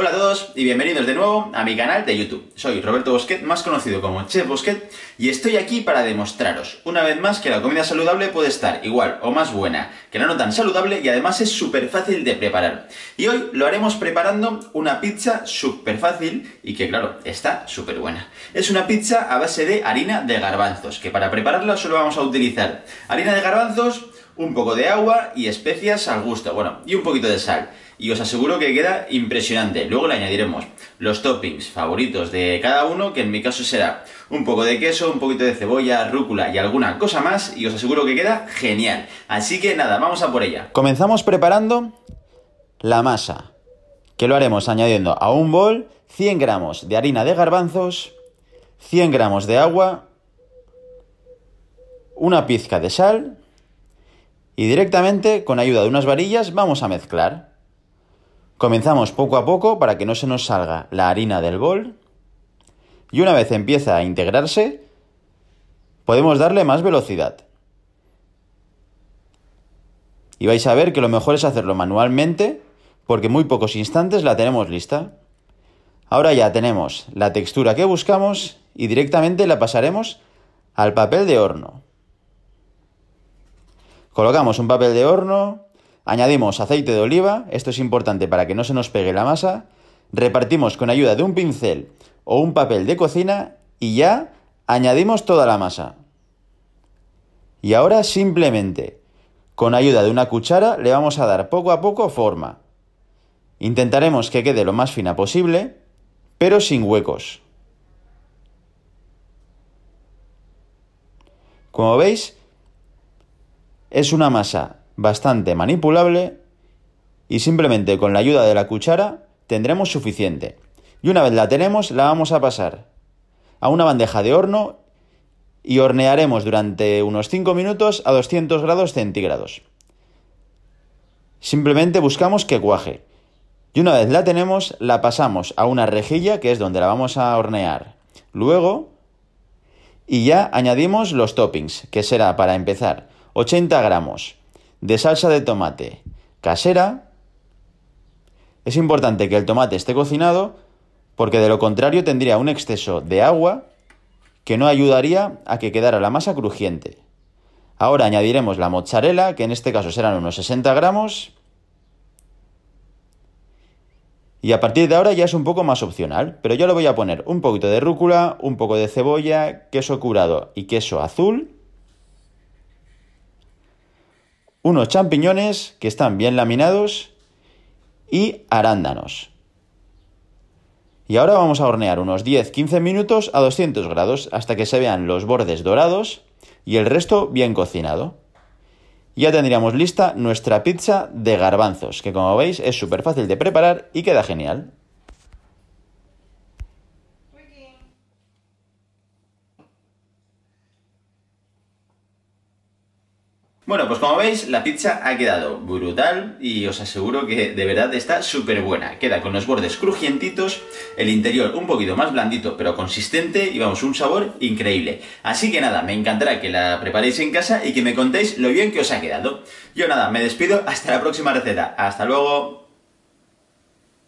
Hola a todos y bienvenidos de nuevo a mi canal de YouTube. Soy Roberto Bosquet, más conocido como Chef Bosquet, y estoy aquí para demostraros una vez más que la comida saludable puede estar igual o más buena que la no tan saludable y además es súper fácil de preparar. Y hoy lo haremos preparando una pizza súper fácil y que claro, está súper buena. Es una pizza a base de harina de garbanzos, que para prepararla solo vamos a utilizar harina de garbanzos, un poco de agua y especias al gusto, bueno, y un poquito de sal. Y os aseguro que queda impresionante. Luego le añadiremos los toppings favoritos de cada uno, que en mi caso será un poco de queso, un poquito de cebolla, rúcula y alguna cosa más, y os aseguro que queda genial. Así que nada, vamos a por ella. Comenzamos preparando la masa, que lo haremos añadiendo a un bol 100 gramos de harina de garbanzos, 100 gramos de agua, una pizca de sal y directamente con ayuda de unas varillas vamos a mezclar. Comenzamos poco a poco para que no se nos salga la harina del bol y una vez empieza a integrarse podemos darle más velocidad. Y vais a ver que lo mejor es hacerlo manualmente porque muy pocos instantes la tenemos lista. Ahora ya tenemos la textura que buscamos y directamente la pasaremos al papel de horno. Colocamos un papel de horno, añadimos aceite de oliva, esto es importante para que no se nos pegue la masa, repartimos con ayuda de un pincel o un papel de cocina y ya añadimos toda la masa. Y ahora simplemente, con ayuda de una cuchara, le vamos a dar poco a poco forma. Intentaremos que quede lo más fina posible, pero sin huecos. Como veis, es una masa bastante manipulable y simplemente con la ayuda de la cuchara tendremos suficiente. Y una vez la tenemos, la vamos a pasar a una bandeja de horno y hornearemos durante unos 5 minutos a 200 grados centígrados. Simplemente buscamos que cuaje. Y una vez la tenemos, la pasamos a una rejilla que es donde la vamos a hornear. Luego, y ya añadimos los toppings, que será para empezar 80 gramos de salsa de tomate casera. Es importante que el tomate esté cocinado porque de lo contrario tendría un exceso de agua que no ayudaría a que quedara la masa crujiente. Ahora añadiremos la mozzarella, que en este caso serán unos 60 gramos. Y a partir de ahora ya es un poco más opcional, pero yo le voy a poner un poquito de rúcula, un poco de cebolla, queso curado y queso azul. unos champiñones que están bien laminados y arándanos. Y ahora vamos a hornear unos 10-15 minutos a 200 grados hasta que se vean los bordes dorados y el resto bien cocinado. Ya tendríamos lista nuestra pizza de garbanzos, que como veis es súper fácil de preparar y queda genial. Bueno, pues como veis, la pizza ha quedado brutal y os aseguro que de verdad está súper buena. Queda con los bordes crujientitos, el interior un poquito más blandito pero consistente y vamos, un sabor increíble. Así que nada, me encantará que la preparéis en casa y que me contéis lo bien que os ha quedado. Yo nada, me despido, hasta la próxima receta. Hasta luego.